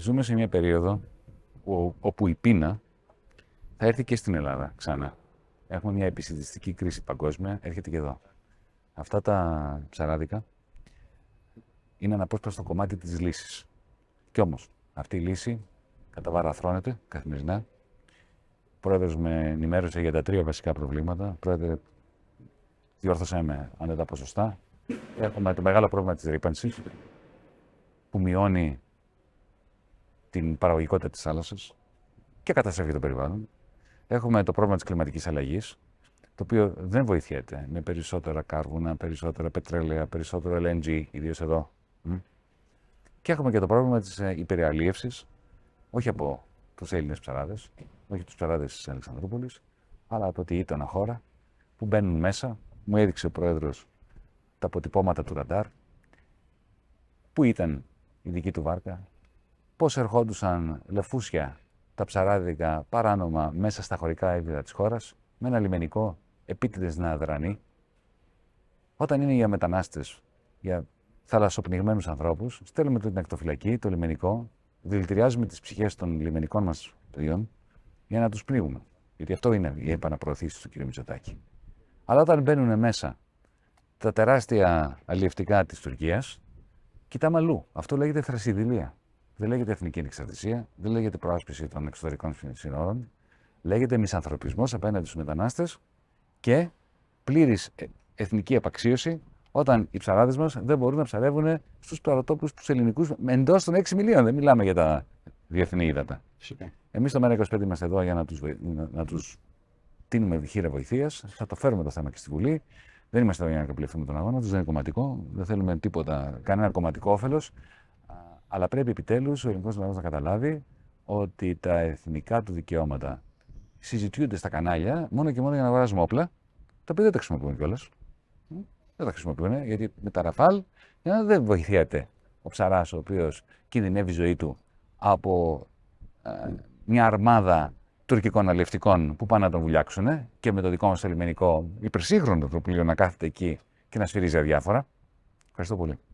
Ζούμε σε μια περίοδο όπου η πείνα θα έρθει και στην Ελλάδα ξανά. Έχουμε μια επισυντηστική κρίση παγκόσμια, έρχεται και εδώ. Αυτά τα ψαράδικα είναι αναπόσπαστο κομμάτι της λύσης. Κι όμως, αυτή η λύση καταβαραθρώνεται καθημερινά. Ο πρόεδρος με ενημέρωσε για τα τρία βασικά προβλήματα. Πρόεδρε, διόρθωσέ με αν δεν τα ποσοστά. Έχουμε το μεγάλο πρόβλημα της ρήπανσης, που μειώνει την παραγωγικότητα της θάλασσας και καταστρέφει το περιβάλλον. Έχουμε το πρόβλημα της κλιματικής αλλαγής, το οποίο δεν βοηθιέται με περισσότερα κάρβουνα, περισσότερα πετρέλαια, περισσότερο LNG, ιδίως εδώ. Και έχουμε και το πρόβλημα της ε, υπεραλίευση, όχι από τους Έλληνες ψαράδες, όχι τους ψαράδες της Αλεξανδρούπολης, αλλά από τη γείτονα χώρα που μπαίνουν μέσα. Μου έδειξε ο πρόεδρος τα αποτυπώματα του ραντάρ, που ήταν η δική του βάρκα, πώς ερχόντουσαν λεφούσια τα ψαράδικα παράνομα μέσα στα χωρικά έβδηλα της χώρας, με ένα λιμενικό επίτηδες να αδρανεί. Όταν είναι για μετανάστες, για θαλασσοπνιγμένους ανθρώπους, στέλνουμε την ακτοφυλακή, το λιμενικό, δηλητηριάζουμε τις ψυχές των λιμενικών μας παιδιών για να τους πνίγουμε. Γιατί αυτό είναι η επαναπροωθήση του κ. Μητσοτάκη. Αλλά όταν μπαίνουν μέσα τα τεράστια αλλιευτικά της Τουρκίας, κοιτάμε αλλού. Αυτό λέγεται θρασιδηλία δεν λέγεται εθνική ανεξαρτησία, δεν λέγεται προάσπιση των εξωτερικών συνόρων, λέγεται μισανθρωπισμός απέναντι στους μετανάστες και πλήρης ε, εθνική απαξίωση όταν οι ψαράδες μας δεν μπορούν να ψαρεύουν στους παροτόπου τους ελληνικούς εντός των 6 μιλίων. Δεν μιλάμε για τα διεθνή ύδατα. Εμεί το ΜΕΡΑ25 είμαστε εδώ για να τους τους τίνουμε χείρα βοηθείας. Θα το φέρουμε το θέμα και στη Βουλή. Δεν είμαστε εδώ για να καπηλευτούμε τον αγώνα τους, δεν είναι κομματικό. Δεν θέλουμε τίποτα, κανένα κομματικό όφελος. Αλλά πρέπει επιτέλους ο ελληνικός λαός να καταλάβει ότι τα εθνικά του δικαιώματα συζητιούνται στα κανάλια μόνο και μόνο για να αγοράζουμε όπλα, τα οποία δεν τα χρησιμοποιούν κιόλας. Δεν τα χρησιμοποιούν, γιατί με τα ραφάλ ε, δεν βοηθιέται ο ψαράς ο οποίος κινδυνεύει η ζωή του από ε, μια αρμάδα τουρκικών αλληλευτικών που πάνε να τον βουλιάξουν ε, και με το δικό μας το λιμενικό υπερσύγχρονο το πλοίο να κάθεται εκεί και να σφυρίζει αδιάφορα. Ευχαριστώ πολύ.